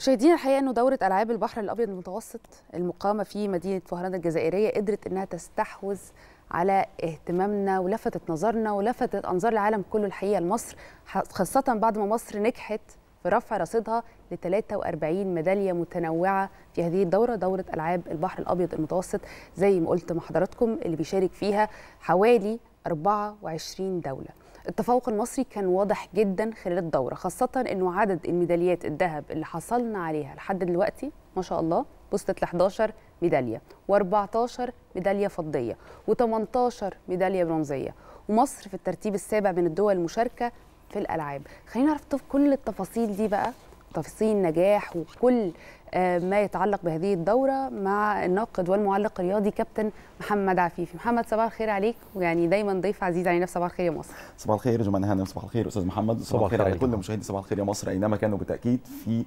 مشاهدينا الحقيقه انه دوره العاب البحر الابيض المتوسط المقامه في مدينه فهران الجزائريه قدرت انها تستحوذ على اهتمامنا ولفتت نظرنا ولفتت انظار العالم كله الحقيقه لمصر خاصه بعد ما مصر نجحت في رفع رصيدها ل 43 ميداليه متنوعه في هذه الدوره دوره العاب البحر الابيض المتوسط زي ما قلت مع حضراتكم اللي بيشارك فيها حوالي 24 دوله التفوق المصري كان واضح جدا خلال الدوره خاصه انه عدد الميداليات الذهب اللي حصلنا عليها لحد دلوقتي ما شاء الله وصلت ل 11 ميداليه و14 ميداليه فضيه و18 ميداليه برونزيه ومصر في الترتيب السابع من الدول المشاركه في الالعاب خلينا نعرف كل التفاصيل دي بقى تفصيل نجاح وكل آه، ما يتعلق بهذه الدوره مع الناقد والمعلق الرياضي كابتن محمد عفيفي محمد صباح الخير عليك ويعني دايما ضيف عزيز علينا في صباح الخير يا مصر صباح الخير جمعنا هنا صباح الخير استاذ محمد صباح الخير على كل مشاهدي صباح الخير يا مصر اينما كانوا بالتاكيد في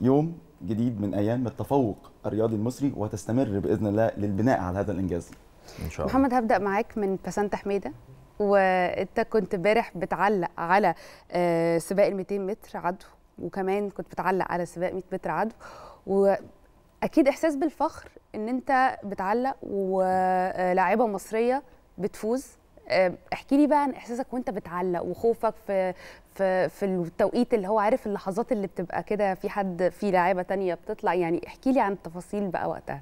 يوم جديد من ايام التفوق الرياضي المصري وتستمر باذن الله للبناء على هذا الانجاز ان شاء الله محمد هبدا معاك من بسنت حميده وانت كنت امبارح بتعلق على آه، سباق ال 200 متر عدو وكمان كنت بتعلق على سباق 100 متر عدو واكيد احساس بالفخر ان انت بتعلق ولاعيبه مصريه بتفوز احكي لي بقى عن احساسك وانت بتعلق وخوفك في في في التوقيت اللي هو عارف اللحظات اللي بتبقى كده في حد في لاعيبه تانية بتطلع يعني احكي لي عن التفاصيل بقى وقتها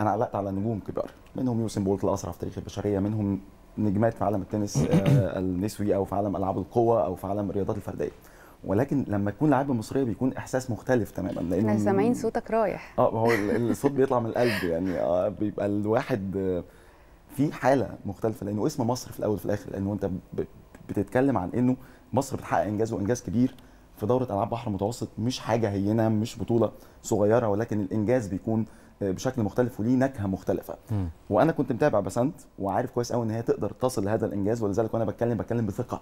انا علقت على نجوم كبار منهم يوسين بولت الاسرع في تاريخ البشريه منهم نجمات في عالم التنس آه، النسوي او في عالم العاب القوه او في عالم الرياضات الفرديه ولكن لما تكون لعبة مصريه بيكون احساس مختلف تماما لان احنا سامعين صوتك رايح اه هو الصوت بيطلع من القلب يعني آه بيبقى الواحد في حاله مختلفه لانه اسم مصر في الاول وفي الاخر لانه انت بتتكلم عن انه مصر بتحقق انجاز وانجاز كبير في دوره العاب بحر متوسط مش حاجه هينه مش بطوله صغيره ولكن الانجاز بيكون آه، بشكل مختلف وليه نكهه مختلفه م. وانا كنت متابع بسنت وعارف كويس قوي ان هي تقدر تصل لهذا الانجاز ولذلك وانا بتكلم بتكلم بثقه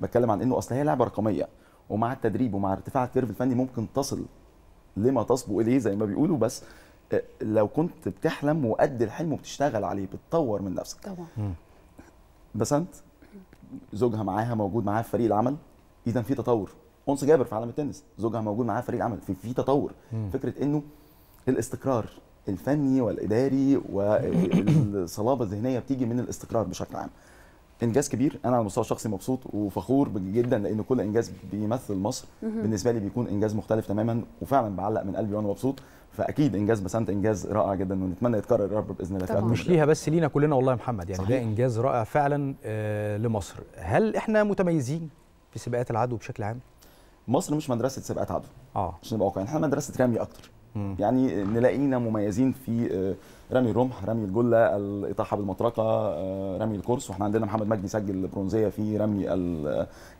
بتكلم عن انه اصل هي لعبه رقميه ومع التدريب ومع ارتفاع الكيرف الفني ممكن تصل لما تصبو اليه زي ما بيقولوا بس آه، لو كنت بتحلم وقد الحلم وبتشتغل عليه بتطور من نفسك طبعا بسنت زوجها معاها موجود معاها في فريق العمل اذا في تطور انس جابر في عالم التنس زوجها موجود معاها في فريق العمل في تطور مم. فكره انه الاستقرار الفني والاداري والصلابه الذهنيه بتيجي من الاستقرار بشكل عام انجاز كبير انا على المستوى الشخصي مبسوط وفخور جدا لان كل انجاز بيمثل مصر بالنسبه لي بيكون انجاز مختلف تماما وفعلا بعلق من قلبي وانا مبسوط فاكيد انجاز بسنت انجاز رائع جدا ونتمنى يتكرر يا رب باذن الله طبعا. مش ليها بس لينا كلنا والله يا محمد يعني صحيح. ده انجاز رائع فعلا آه، لمصر هل احنا متميزين في سباقات العدو بشكل عام مصر مش مدرسه سباقات عدو اه عشان نبقى واقعيين احنا مدرسه رمي اكتر يعني نلاقينا مميزين في آه، رمي الرمح رمي الجله الاطاحه بالمطرقه آه، رمي الكورس واحنا عندنا محمد مجدي سجل برونزيه في رمي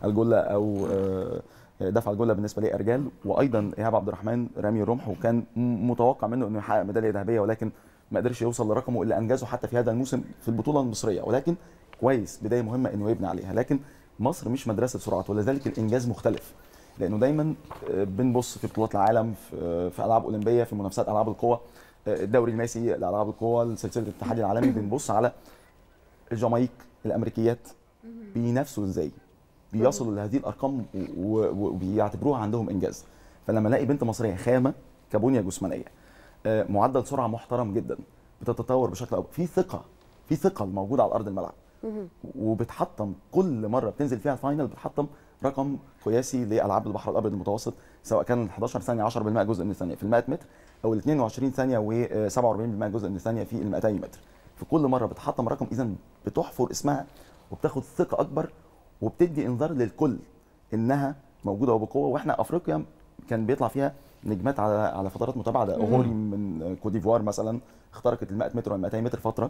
الجله او آه، دفع الجله بالنسبه لارجال وايضا ايهاب عبد الرحمن رمي الرمح وكان متوقع منه انه يحقق ميداليه ذهبيه ولكن ما قدرش يوصل لرقمه اللي انجزه حتى في هذا الموسم في البطوله المصريه ولكن كويس بدايه مهمه انه يبني عليها لكن مصر مش مدرسه سرعات ولذلك الانجاز مختلف لانه دايما آه، بنبص في بطولات العالم آه، في, العاب اولمبيه في منافسات العاب القوى آه، الدوري الماسي لالعاب القوى سلسله الاتحاد العالمي بنبص على الجامايك الامريكيات بينافسوا ازاي بيصلوا لهذه الارقام وبيعتبروها عندهم انجاز فلما الاقي بنت مصريه خامه كبنيه جسمانيه معدل سرعه محترم جدا بتتطور بشكل أو في ثقه في ثقه موجوده على ارض الملعب وبتحطم كل مره بتنزل فيها الفاينل بتحطم رقم قياسي لالعاب البحر الابيض المتوسط سواء كان 11 ثانيه 10% جزء من الثانيه في ال 100 متر او ال 22 ثانيه و47% جزء من الثانيه في ال 200 متر في كل مره بتحطم رقم اذا بتحفر اسمها وبتاخد ثقه اكبر وبتدي انذار للكل انها موجوده وبقوه واحنا افريقيا كان بيطلع فيها نجمات على على فترات متباعده اغوري من كوت ديفوار مثلا اخترقت ال 100 متر وال 200 متر فتره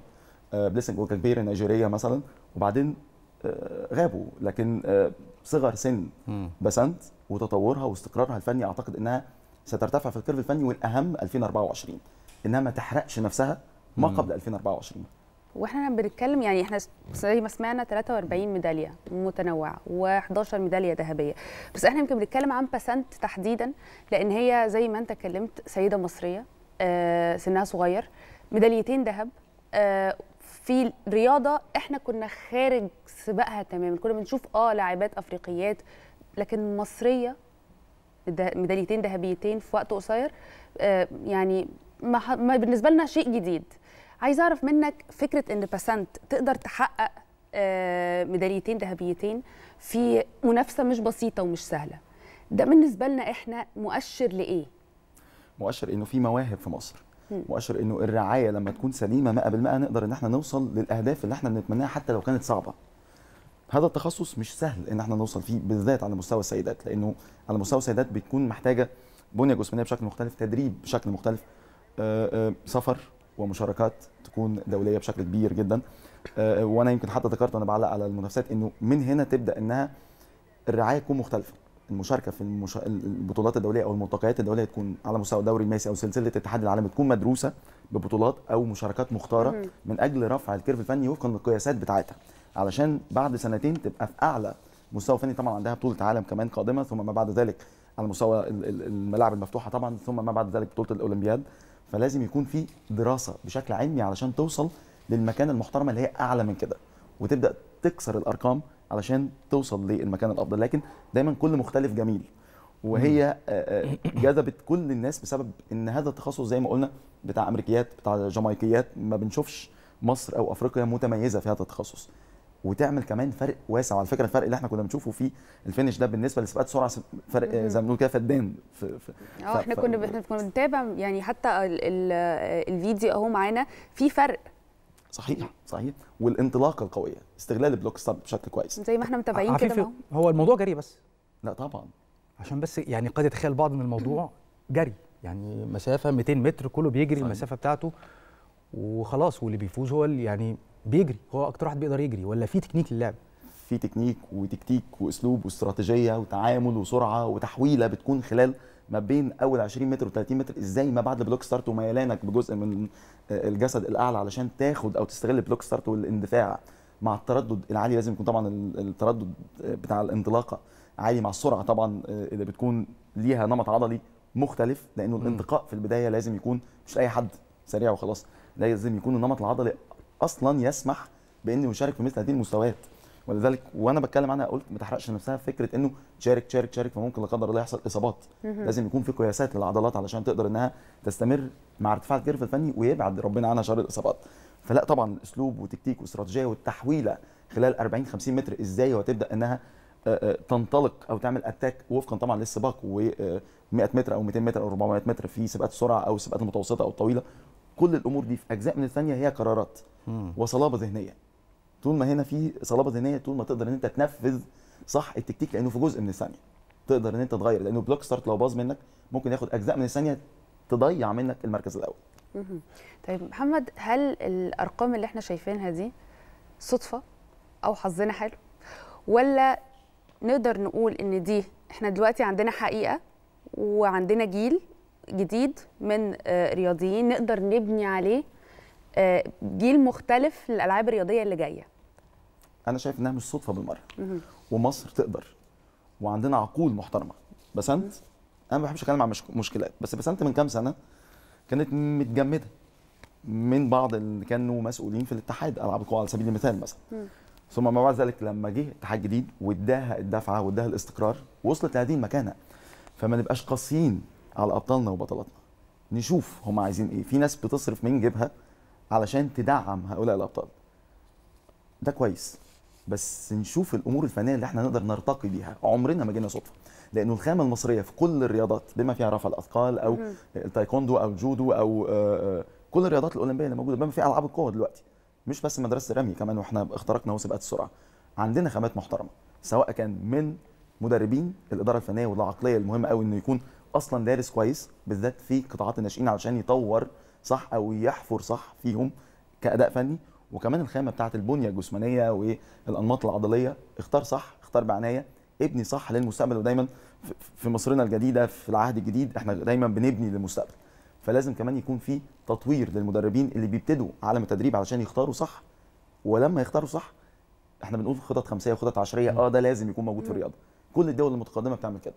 آه، بليسنج وكاكبير نيجيريا مثلا وبعدين آه، غابوا لكن آه، صغر سن بسنت وتطورها واستقرارها الفني اعتقد انها سترتفع في الكيرف الفني والاهم 2024 انها ما تحرقش نفسها ما قبل 2024 واحنا بنتكلم يعني احنا زي ما سمعنا 43 ميداليه متنوعه و11 ميداليه ذهبيه بس احنا يمكن بنتكلم عن باسنت تحديدا لان هي زي ما انت اتكلمت سيده مصريه آه، سنها صغير ميداليتين ذهب في رياضه احنا كنا خارج سباقها تماما كنا بنشوف اه لاعبات افريقيات لكن مصريه ميداليتين ذهبيتين في وقت قصير آه يعني ما, ما بالنسبه لنا شيء جديد عايزه اعرف منك فكره ان باسنت تقدر تحقق آه ميداليتين ذهبيتين في منافسه مش بسيطه ومش سهله ده بالنسبه لنا احنا مؤشر لايه مؤشر انه في مواهب في مصر مؤشر انه الرعايه لما تكون سليمه 100% نقدر ان احنا نوصل للاهداف اللي احنا بنتمناها حتى لو كانت صعبه هذا التخصص مش سهل ان احنا نوصل فيه بالذات على مستوى السيدات لانه على مستوى السيدات بتكون محتاجه بنيه جسمانيه بشكل مختلف تدريب بشكل مختلف آه، آه، سفر ومشاركات تكون دوليه بشكل كبير جدا آه، وانا يمكن حتى ذكرت وانا بعلق على المنافسات انه من هنا تبدا انها الرعايه تكون مختلفه المشاركه في المشا... البطولات الدوليه او الملتقيات الدوليه تكون على مستوى الدوري الماسي او سلسله الاتحاد العالمي تكون مدروسه ببطولات او مشاركات مختاره من اجل رفع الكيرف الفني وفقا للقياسات بتاعتها علشان بعد سنتين تبقى في اعلى مستوى فني طبعا عندها بطوله عالم كمان قادمه ثم ما بعد ذلك على مستوى الملاعب المفتوحه طبعا ثم ما بعد ذلك بطوله الاولمبياد فلازم يكون في دراسه بشكل علمي علشان توصل للمكانه المحترمه اللي هي اعلى من كده وتبدا تكسر الارقام علشان توصل للمكان الافضل لكن دايما كل مختلف جميل وهي آه، آه، جذبت كل الناس بسبب ان هذا التخصص زي ما قلنا بتاع امريكيات بتاع جامايكيات ما بنشوفش مصر او افريقيا متميزه في هذا التخصص وتعمل كمان فرق واسع على فكره الفرق اللي احنا كنا بنشوفه في الفينش ده بالنسبه لسباقات سرعه فرق زي ما بنقول كده فدان اه احنا كنا احنا كنا بنتابع يعني حتى الفيديو اهو معانا في فرق صحيح صحيح والانطلاقه القويه استغلال البلوك ستوب بشكل كويس زي ما احنا متابعين كده هو الموضوع جري بس لا طبعا عشان بس يعني قد يتخيل بعض ان الموضوع جري يعني مسافه 200 متر كله بيجري صحيح. المسافه بتاعته وخلاص واللي بيفوز هو اللي يعني بيجري هو اكتر واحد بيقدر يجري ولا في تكنيك للعب في تكنيك وتكتيك واسلوب واستراتيجيه وتعامل وسرعه وتحويله بتكون خلال ما بين اول 20 متر و30 متر ازاي ما بعد البلوك ستارت وميلانك بجزء من آه، الجسد الاعلى علشان تاخد او تستغل البلوك ستارت والاندفاع مع التردد العالي لازم يكون طبعا التردد آه، بتاع الانطلاقه عالي مع السرعه طبعا آه، اللي بتكون ليها نمط عضلي مختلف لانه الانتقاء في البدايه لازم يكون مش اي حد سريع وخلاص لازم يكون النمط العضلي اصلا يسمح بانه يشارك في مثل هذه المستويات ولذلك وانا بتكلم عنها قلت ما تحرقش نفسها فكره انه تشارك تشارك تشارك فممكن لا قدر الله يحصل اصابات لازم يكون في قياسات للعضلات علشان تقدر انها تستمر مع ارتفاع الكيرف الفني ويبعد ربنا عنها شر الاصابات فلا طبعا اسلوب وتكتيك واستراتيجيه والتحويله خلال 40 50 متر ازاي وهتبدا انها آه، آه، تنطلق او تعمل اتاك وفقا طبعا للسباق و 100 متر او 200 متر او 400 متر في سباقات السرعه او السباقات المتوسطه او الطويله كل الامور دي في اجزاء من الثانيه هي قرارات وصلابه ذهنيه طول ما هنا في صلابه ذهنيه طول ما تقدر ان انت تنفذ صح التكتيك لانه في جزء من الثانيه تقدر ان انت تغير لانه بلوك ستارت لو باظ منك ممكن ياخد اجزاء من الثانيه تضيع منك المركز الاول طيب محمد هل الارقام اللي احنا شايفينها دي صدفه او حظنا حلو ولا نقدر نقول ان دي احنا دلوقتي عندنا حقيقه وعندنا جيل جديد من آه، رياضيين نقدر نبني عليه آه، جيل مختلف للالعاب الرياضيه اللي جايه انا شايف انها مش صدفه بالمره ومصر تقدر وعندنا عقول محترمه بسنت انا ما بحبش اتكلم عن مشكلات بس بسنت من كام سنه كانت متجمده من بعض اللي كانوا مسؤولين في الاتحاد العاب القوى على سبيل المثال مثلا ثم ما بعد ذلك لما جه اتحاد جديد واداها الدفعه واداها الاستقرار وصلت لهذه المكانه فما نبقاش قاسيين على ابطالنا وبطلاتنا نشوف هم عايزين ايه في ناس بتصرف من جيبها علشان تدعم هؤلاء الابطال ده كويس بس نشوف الامور الفنيه اللي احنا نقدر نرتقي بيها عمرنا ما جينا صدفه لانه الخامه المصريه في كل الرياضات بما فيها رفع الاثقال او التايكوندو او الجودو او آه، آه، كل الرياضات الاولمبيه اللي موجوده بما فيها العاب القوه دلوقتي مش بس مدرسه الرمي كمان واحنا اخترقنا وسباقات السرعه عندنا خامات محترمه سواء كان من مدربين الاداره الفنيه والعقليه المهمه قوي انه يكون اصلا دارس كويس بالذات في قطاعات الناشئين علشان يطور صح او يحفر صح فيهم كاداء فني وكمان الخامه بتاعه البنيه الجسمانيه والانماط العضليه اختار صح اختار بعنايه ابني صح للمستقبل ودايما في مصرنا الجديده في العهد الجديد احنا دايما بنبني للمستقبل فلازم كمان يكون في تطوير للمدربين اللي بيبتدوا عالم التدريب علشان يختاروا صح ولما يختاروا صح احنا بنقول خطط خمسيه وخطط عشريه اه ده لازم يكون موجود في الرياضه كل الدول المتقدمه بتعمل كده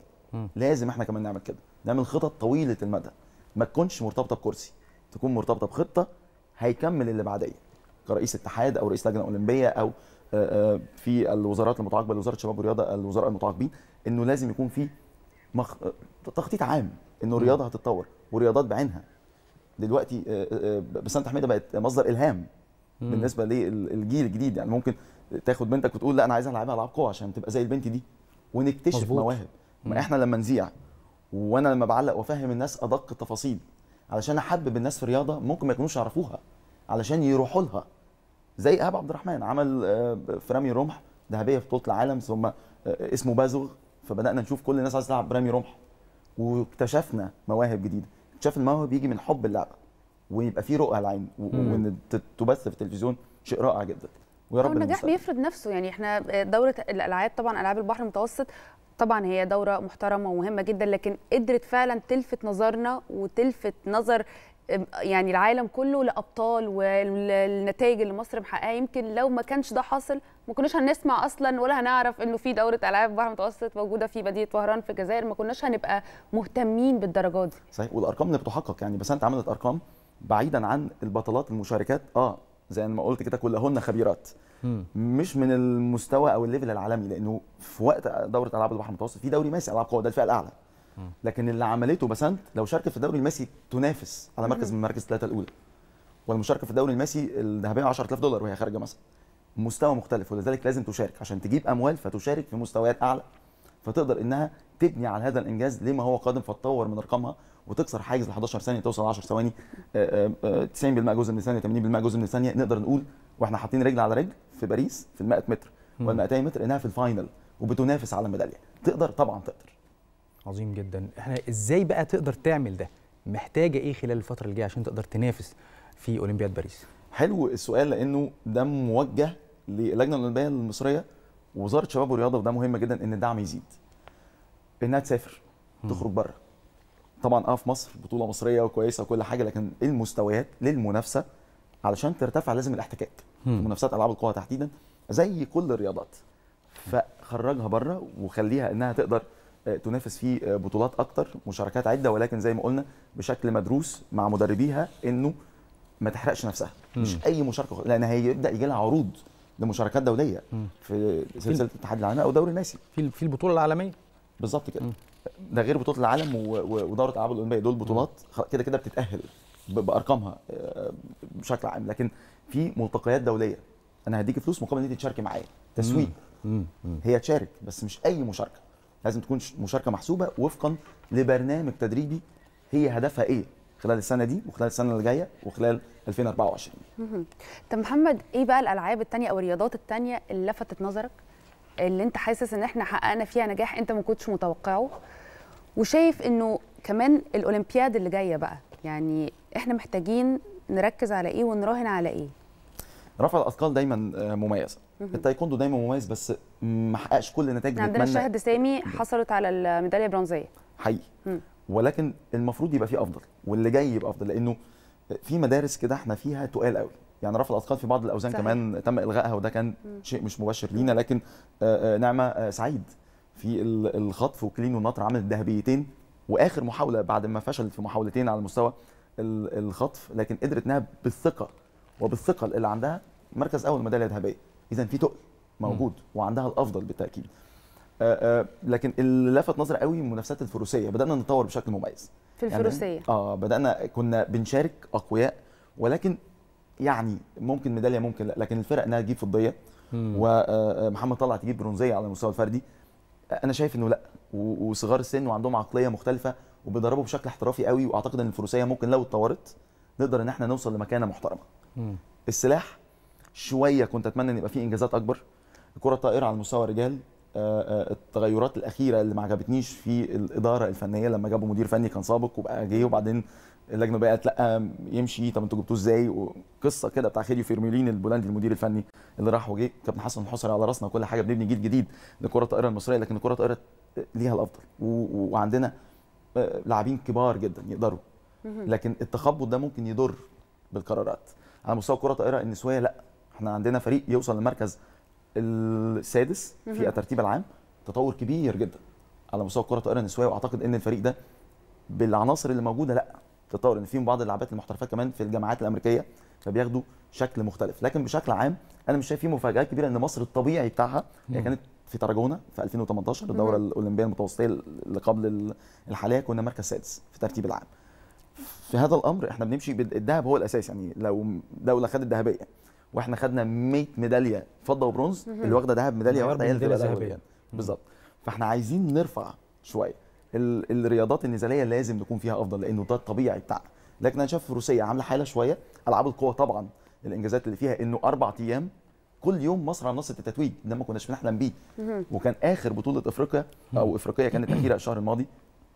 لازم احنا كمان نعمل كده نعمل خطط طويله المدى ما تكونش مرتبطه بكرسي تكون مرتبطه بخطه هيكمل اللي بعديه كرئيس اتحاد او رئيس لجنه اولمبيه او آه، آه، في الوزارات المتعاقبه لوزاره الشباب والرياضه الوزراء المتعاقبين انه لازم يكون في مخ... آه، تخطيط عام انه الرياضه هتتطور والرياضات بعينها دلوقتي بسنت حميده بقت مصدر الهام بالنسبه للجيل الجديد يعني ممكن تاخد بنتك وتقول لا انا عايز العبها العاب قوه عشان تبقى زي البنت دي ونكتشف مزبوط. مواهب ما احنا لما نذيع وانا لما بعلق وافهم الناس ادق التفاصيل علشان احبب الناس في رياضه ممكن ما يكونوش يعرفوها علشان يروحوا لها زي ايهاب عبد الرحمن عمل آه، في رامي رمح ذهبيه في بطوله العالم ثم آه، اسمه بازغ فبدانا نشوف كل الناس عايزه تلعب برامي رمح واكتشفنا مواهب جديده اكتشاف الموهبه بيجي من حب اللعبه ويبقى في رؤى العين وان تبث في التلفزيون شيء رائع جدا ويا رب النجاح بيفرض نفسه يعني احنا آه، دوره الالعاب طبعا العاب البحر المتوسط طبعا هي دوره محترمه ومهمه جدا لكن قدرت فعلا تلفت نظرنا وتلفت نظر يعني العالم كله لابطال والنتائج اللي مصر محققها يمكن لو ما كانش ده حاصل ما كناش هنسمع اصلا ولا هنعرف انه في دوره العاب بحر متوسط موجوده في مدينه وهران في الجزائر ما كناش هنبقى مهتمين بالدرجات دي صحيح والارقام اللي بتحقق يعني بس انت عملت ارقام بعيدا عن البطلات المشاركات اه زي ما قلت كده كلهن خبيرات مش من المستوى او الليفل العالمي لانه في وقت دوره العاب البحر المتوسط في دوري ماسي العاب قوه ده الفئه الاعلى لكن اللي عملته بسنت لو شاركت في الدوري الماسي تنافس على مركز من مراكز الثلاثه الاولى والمشاركه في الدوري الماسي الذهبيه 10000 دولار وهي خارجه مصر مستوى مختلف ولذلك لازم تشارك عشان تجيب اموال فتشارك في مستويات اعلى فتقدر انها تبني على هذا الانجاز لما هو قادم فتطور من ارقامها وتكسر حاجز ال 11 ثانيه توصل 10 ثواني 90% آه، آه، آه، جزء من الثانيه 80% جزء من الثانيه نقدر نقول واحنا حاطين رجل على رجل في باريس في ال 100 متر وال 200 متر انها في الفاينل وبتنافس على الميداليه تقدر طبعا تقدر عظيم جدا احنا ازاي بقى تقدر تعمل ده محتاجه ايه خلال الفتره الجايه عشان تقدر تنافس في اولمبياد باريس حلو السؤال لانه ده موجه للجنه الاولمبيه المصريه ووزاره الشباب والرياضه وده مهم جدا ان الدعم يزيد انها تسافر تخرج بره طبعا اه في مصر بطوله مصريه وكويسه وكل حاجه لكن المستويات للمنافسه علشان ترتفع لازم الاحتكاك في منافسات العاب القوى تحديدا زي كل الرياضات فخرجها بره وخليها انها تقدر آه، تنافس فيه آه، بطولات اكتر مشاركات عده ولكن زي ما قلنا بشكل مدروس مع مدربيها انه ما تحرقش نفسها م. مش اي مشاركه لان هيبدا يجي لها عروض لمشاركات دوليه م. في سلسله الاتحاد العالمي او دوري الناسي في في البطوله العالميه بالظبط كده م. ده غير بطوله العالم ودوره العاب الاولمبيه دول بطولات كده كده بتتاهل بارقامها آه، بشكل عام لكن في ملتقيات دوليه انا هديك فلوس مقابل ان انت تشاركي معايا تسويق هي تشارك بس مش اي مشاركه لازم تكون مشاركه محسوبه وفقا لبرنامج تدريبي هي هدفها ايه خلال السنه دي وخلال السنه اللي جايه وخلال 2024 طب محمد ايه بقى الالعاب الثانيه او الرياضات الثانيه اللي لفتت نظرك اللي انت حاسس ان احنا حققنا فيها نجاح انت ما كنتش متوقعه وشايف انه كمان الاولمبياد اللي جايه بقى يعني احنا محتاجين نركز على ايه ونراهن على ايه رفع الاثقال دايما آه، مميزه التايكوندو دايما مميز بس ما حققش كل النتائج اللي عندنا شهد سامي حصلت على الميداليه البرونزيه حقيقي ولكن المفروض يبقى فيه افضل واللي جاي يبقى افضل لانه في مدارس كده احنا فيها تقال قوي يعني رفع الاثقال في بعض الاوزان صحيح. كمان تم الغائها وده كان مم. شيء مش مباشر لينا لكن آه، آه، نعمه آه، سعيد في الخطف وكلين والنطر عملت ذهبيتين واخر محاوله بعد ما فشلت في محاولتين على مستوى الخطف لكن قدرت انها بالثقه وبالثقه اللي عندها مركز اول ميداليه ذهبيه اذا في تقل موجود وعندها الافضل بالتاكيد آآ آه، آآ آه، لكن اللي لفت نظري قوي منافسات الفروسيه بدانا نتطور بشكل مميز في يعني الفروسيه يعني اه بدانا كنا بنشارك اقوياء ولكن يعني ممكن ميداليه ممكن لا لكن الفرق انها تجيب فضيه ومحمد آه، طلع تجيب برونزيه على المستوى الفردي انا شايف انه لا وصغار السن وعندهم عقليه مختلفه وبيدربوا بشكل احترافي قوي واعتقد ان الفروسيه ممكن لو اتطورت نقدر ان احنا نوصل لمكانه محترمه السلاح شويه كنت اتمنى ان يبقى في انجازات اكبر الكره الطائره على مستوى الرجال آه، آه، التغيرات الاخيره اللي ما عجبتنيش في الاداره الفنيه لما جابوا مدير فني كان سابق وبقى جه وبعدين اللجنه بقت لا يمشي طب انتوا جبتوه ازاي وقصه كده بتاع خيري فيرميلين البولندي المدير الفني اللي راح وجه كابتن حسن الحصري على راسنا وكل حاجه بنبني جيل جديد للكره الطائره المصريه لكن الكره الطائره ليها الافضل وعندنا آه، لاعبين كبار جدا يقدروا لكن التخبط ده ممكن يضر بالقرارات على مستوى الكره الطائره النسويه لا احنا عندنا فريق يوصل للمركز السادس في الترتيب العام تطور كبير جدا على مستوى الكره الطائره النسويه واعتقد ان الفريق ده بالعناصر اللي موجوده لا تطور ان فيهم بعض اللاعبات المحترفات كمان في الجامعات الامريكيه فبياخدوا شكل مختلف لكن بشكل عام انا مش شايف فيه مفاجات كبيره ان مصر الطبيعي بتاعها هي كانت في تراجونا في 2018 الدوره الاولمبيه المتوسطيه اللي قبل الحاليه كنا مركز سادس في ترتيب العام في هذا الامر احنا بنمشي بالذهب هو الاساس يعني لو دوله خدت ذهبيه واحنا خدنا 100 ميداليه فضه وبرونز اللي واخده ذهب ميداليه واحده هي اللي ذهبيه يعني. بالظبط فاحنا عايزين نرفع شويه الرياضات النزاليه لازم نكون فيها افضل لانه ده الطبيعي بتاعنا لكن انا شايف روسيا عامله حاله شويه العاب القوه طبعا الانجازات اللي فيها انه اربع ايام كل يوم مصر على نص التتويج ده ما كناش بنحلم بيه وكان اخر بطوله افريقيا او افريقيه كانت اخيره الشهر الماضي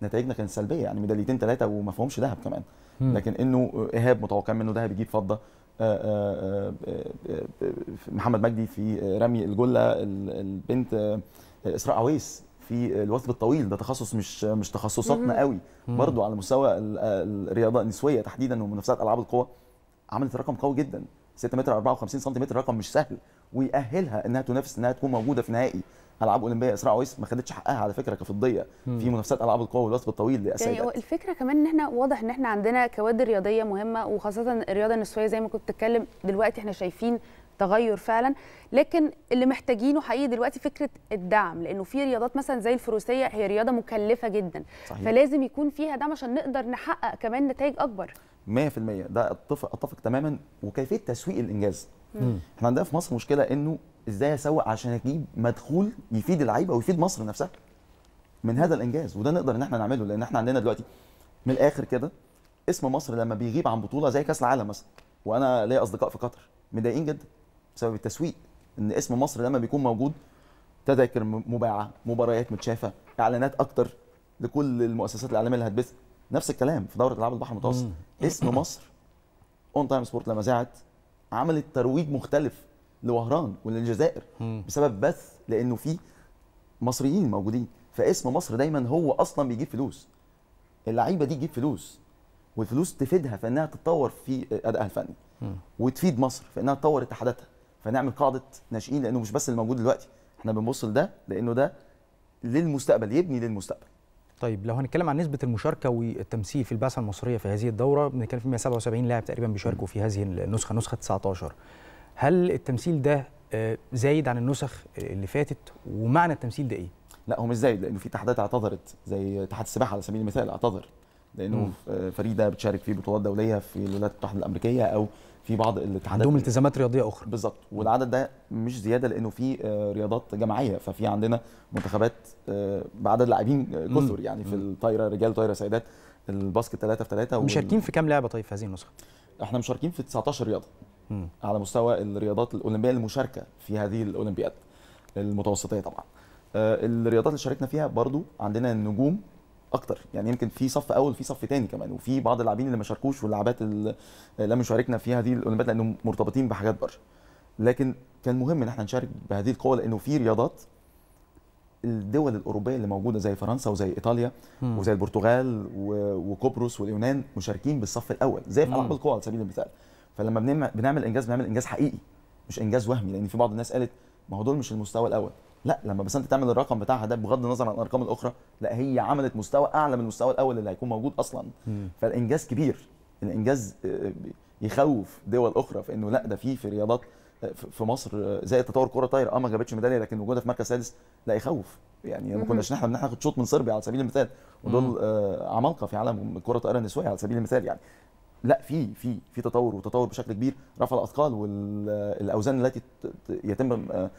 نتائجنا كانت سلبيه يعني ميداليتين ثلاثه وما فيهمش ذهب كمان لكن انه ايهاب متوقع منه ذهب يجيب فضه آه، آه، آه، محمد مجدي في رمي الجله البنت اسراء عويس في الوثب الطويل ده تخصص مش مش تخصصاتنا قوي برضو على مستوى الرياضه النسويه تحديدا ومنافسات العاب القوى عملت رقم قوي جدا 6 متر 54 سم رقم مش سهل ويأهلها انها تنافس انها تكون موجوده في نهائي العاب اولمبيه اسراء عويس ما خدتش حقها على فكره كفضيه في منافسات العاب القوه والوثب الطويل للسيدات يعني الفكره كمان ان احنا واضح ان احنا عندنا كوادر رياضيه مهمه وخاصه الرياضه النسويه زي ما كنت بتتكلم دلوقتي احنا شايفين تغير فعلا لكن اللي محتاجينه حقيقي دلوقتي فكره الدعم لانه في رياضات مثلا زي الفروسيه هي رياضه مكلفه جدا صحيح. فلازم يكون فيها دعم عشان نقدر نحقق كمان نتائج اكبر 100% ده اتفق اتفق تماما وكيفيه تسويق الانجاز احنا عندنا في مصر مشكله انه ازاي اسوق عشان اجيب مدخول يفيد اللعيبه ويفيد مصر نفسها من هذا الانجاز وده نقدر ان احنا نعمله لان احنا عندنا دلوقتي من الاخر كده اسم مصر لما بيغيب عن بطوله زي كاس العالم مثلا وانا ليا اصدقاء في قطر متضايقين جدا بسبب التسويق ان اسم مصر لما بيكون موجود تذاكر مباعه مباريات متشافه اعلانات اكتر لكل المؤسسات الاعلاميه اللي هتبث نفس الكلام في دوره العاب البحر المتوسط اسم مصر اون تايم سبورت لما ذاعت عملت ترويج مختلف لوهران وللجزائر م. بسبب بس لانه في مصريين موجودين فاسم مصر دايما هو اصلا بيجيب فلوس اللعيبه دي تجيب فلوس والفلوس تفيدها في انها تتطور في ادائها الفني وتفيد مصر في انها تطور اتحاداتها فنعمل قاعده ناشئين لانه مش بس اللي موجود دلوقتي احنا بنبص لده لانه ده للمستقبل يبني للمستقبل طيب لو هنتكلم عن نسبه المشاركه والتمثيل في البعثه المصريه في هذه الدوره بنتكلم في 177 لاعب تقريبا بيشاركوا في هذه النسخه نسخه 19 هل التمثيل ده آه، زايد عن النسخ اللي فاتت ومعنى التمثيل ده ايه؟ لا هو مش زايد لانه في اتحادات اعتذرت زي اتحاد السباحه على سبيل المثال اعتذر لانه ده بتشارك فيه بطولات دوليه في الولايات المتحده الامريكيه او في بعض الاتحادات عندهم التزامات رياضيه اخرى بالظبط والعدد ده مش زياده لانه في آه، رياضات جماعيه ففي عندنا منتخبات آه، بعدد لاعبين آه، كثر يعني في الطايره رجال طايره سيدات الباسكت 3 في 3 مشاركين وال... في كام لعبه طيب في هذه النسخه؟ احنا مشاركين في 19 رياضه مم. على مستوى الرياضات الاولمبيه المشاركه في هذه الاولمبياد المتوسطيه طبعا الرياضات اللي شاركنا فيها برضو عندنا النجوم اكتر يعني يمكن في صف اول وفي صف تاني كمان وفي بعض اللاعبين اللي ما شاركوش واللاعبات اللي لم يشاركنا في هذه الاولمبيات لانهم مرتبطين بحاجات برشا لكن كان مهم ان احنا نشارك بهذه القوه لانه في رياضات الدول الاوروبيه اللي موجوده زي فرنسا وزي ايطاليا مم. وزي البرتغال وقبرص واليونان مشاركين بالصف الاول زي في العاب القوى على سبيل المثال فلما بنعمل انجاز بنعمل انجاز حقيقي مش انجاز وهمي لان في بعض الناس قالت ما هو دول مش المستوى الاول لا لما بس انت تعمل الرقم بتاعها ده بغض النظر عن الارقام الاخرى لا هي عملت مستوى اعلى من المستوى الاول اللي هيكون موجود اصلا م. فالانجاز كبير الانجاز آه، آه، يخوف دول اخرى في انه لا ده في في رياضات آه، في مصر زي تطور كره طايره اه ما جابتش ميداليه لكن وجودها في مركز سادس لا يخوف يعني ما كناش نحلم ان احنا ناخد شوط من صربيا على سبيل المثال ودول عمالقه في عالم الكره الطايره النسويه على سبيل المثال يعني لا في في في تطور وتطور بشكل كبير رفع الاثقال والاوزان التي يتم آه، آه،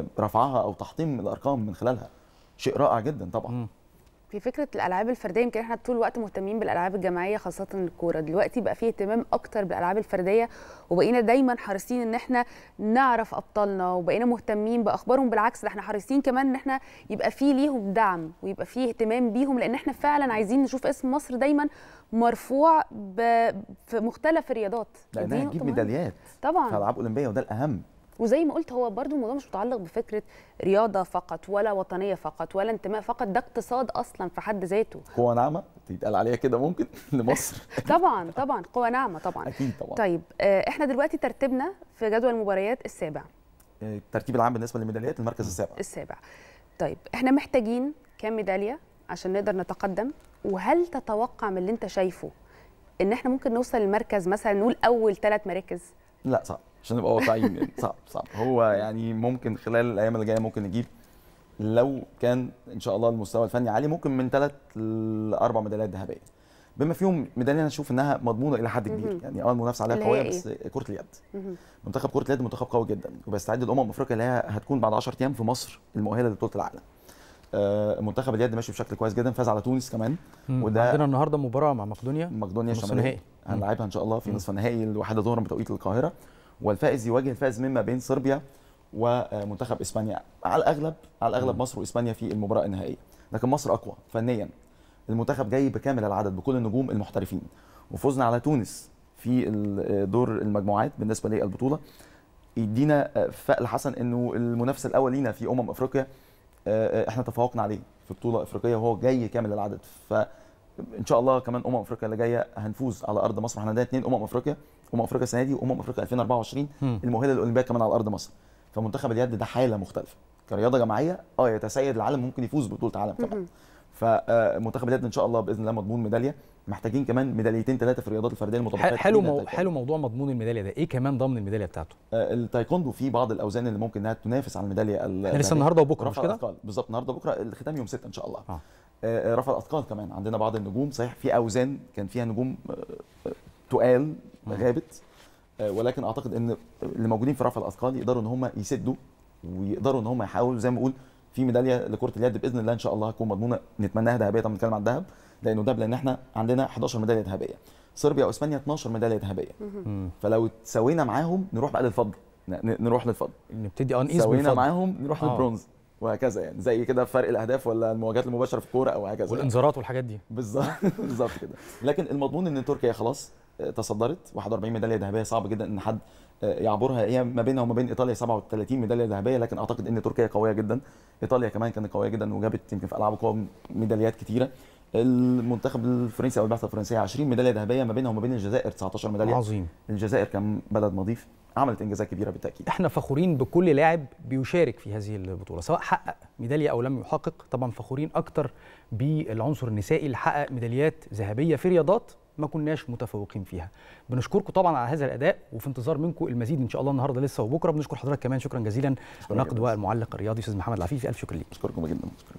آه، رفعها او تحطيم الارقام من خلالها شيء رائع جدا طبعا م. في فكره الالعاب الفرديه يمكن احنا طول الوقت مهتمين بالالعاب الجماعيه خاصه الكوره دلوقتي بقى فيه اهتمام اكتر بالالعاب الفرديه وبقينا دايما حريصين ان احنا نعرف ابطالنا وبقينا مهتمين باخبارهم بالعكس ده احنا حريصين كمان ان احنا يبقى فيه ليهم دعم ويبقى فيه اهتمام بيهم لان احنا فعلا عايزين نشوف اسم مصر دايما مرفوع ب... في مختلف الرياضات لانها هتجيب ميداليات طبعا في العاب اولمبيه وده الاهم وزي ما قلت هو برضو الموضوع مش متعلق بفكره رياضه فقط ولا وطنيه فقط ولا انتماء فقط ده اقتصاد اصلا في حد ذاته قوه ناعمه يتقال عليها كده ممكن لمصر طبعا طبعا قوه ناعمه طبعا اكيد طبعا طيب آه، احنا دلوقتي ترتيبنا في جدول المباريات السابع آه، الترتيب العام بالنسبه للميداليات المركز السابع السابع طيب احنا محتاجين كام ميداليه عشان نقدر نتقدم وهل تتوقع من اللي انت شايفه ان احنا ممكن نوصل المركز مثلا نقول اول ثلاث مراكز لا صعب عشان نبقى واقعيين يعني. صعب صعب هو يعني ممكن خلال الايام اللي جايه ممكن نجيب لو كان ان شاء الله المستوى الفني عالي ممكن من ثلاث لاربع ميداليات ذهبيه بما فيهم ميداليه انا اشوف انها مضمونه الى حد كبير يعني اه المنافسه عليها قويه بس إيه؟ كره اليد منتخب كره اليد منتخب قوي جدا وبيستعد لامم افريقيا اللي هي هتكون بعد 10 ايام في مصر المؤهله لبطوله العالم آه، منتخب اليد ماشي بشكل كويس جدا فاز على تونس كمان مم. وده عندنا النهارده مباراه مع مقدونيا مقدونيا الشماليه هنلعبها ان شاء الله في نصف النهائي الواحده ظهرا بتوقيت القاهره والفائز يواجه الفائز مما بين صربيا ومنتخب اسبانيا على الاغلب على الاغلب مصر واسبانيا في المباراه النهائيه لكن مصر اقوى فنيا المنتخب جاي بكامل العدد بكل النجوم المحترفين وفوزنا على تونس في دور المجموعات بالنسبه للبطوله يدينا آه، فقل حسن انه المنافس الاول لينا في امم افريقيا آه، آه، احنا تفوقنا عليه في بطوله افريقيه وهو جاي كامل العدد ف ان شاء الله كمان امم افريقيا اللي جايه هنفوز على ارض مصر احنا عندنا اثنين امم افريقيا امم افريقيا السنه دي وامم افريقيا 2024 المؤهله للاولمبياد كمان على ارض مصر فمنتخب اليد ده حاله مختلفه كرياضه جماعيه اه يتسيد العالم ممكن يفوز ببطوله عالم كمان فمنتخب آه، اليد ان شاء الله باذن الله مضمون ميداليه محتاجين كمان ميداليتين ثلاثه في الرياضات الفرديه المتبقيه حلو مو... حلو موضوع مضمون الميداليه ده ايه كمان ضمن الميداليه بتاعته آه التايكوندو فيه بعض الاوزان اللي ممكن انها تنافس على الميداليه لسه يعني النهارده وبكره مش كده بالظبط النهارده وبكره الختام يوم 6 ان شاء الله آه. آه، آه، رفع الاثقال كمان عندنا بعض النجوم صحيح في اوزان كان فيها نجوم آه، تقال غابت ولكن اعتقد ان اللي موجودين في رفع الاثقال يقدروا ان هم يسدوا ويقدروا ان هم يحاولوا زي ما بقول في ميداليه لكره اليد باذن الله ان شاء الله هتكون مضمونه نتمناها ذهبيه طبعا بنتكلم عن الذهب لانه ده لان احنا عندنا 11 ميداليه ذهبيه صربيا واسبانيا 12 ميداليه ذهبيه فلو تساوينا معاهم نروح بقى للفضه نروح للفضه نبتدي اه نقيس سوينا معاهم نروح للبرونز وهكذا يعني زي كده فرق الاهداف ولا المواجهات المباشره في الكوره او هكذا يعني. والانذارات والحاجات دي بالظبط بالظبط كده لكن المضمون ان تركيا خلاص آه، تصدرت 41 ميداليه ذهبيه صعب جدا ان حد آه، يعبرها هي ما بينها وما بين ايطاليا 37 ميداليه ذهبيه لكن اعتقد ان تركيا قويه جدا ايطاليا كمان كانت قويه جدا وجابت يمكن في العاب قوى ميداليات كثيره المنتخب الفرنسي او البعثه الفرنسيه 20 ميداليه ذهبيه ما بينها وما بين الجزائر 19 ميداليه عظيم الجزائر كان بلد نظيف عملت انجازات كبيره بالتاكيد احنا فخورين بكل لاعب بيشارك في هذه البطوله سواء حقق ميداليه او لم يحقق طبعا فخورين اكتر بالعنصر النسائي اللي حقق ميداليات ذهبيه في رياضات ما كناش متفوقين فيها بنشكركم طبعا على هذا الاداء وفي انتظار منكم المزيد ان شاء الله النهارده لسه وبكره بنشكر حضرتك كمان شكرا جزيلا نقد والمعلق الرياضي استاذ محمد العفيفي الف شكر ليك اشكركم جدا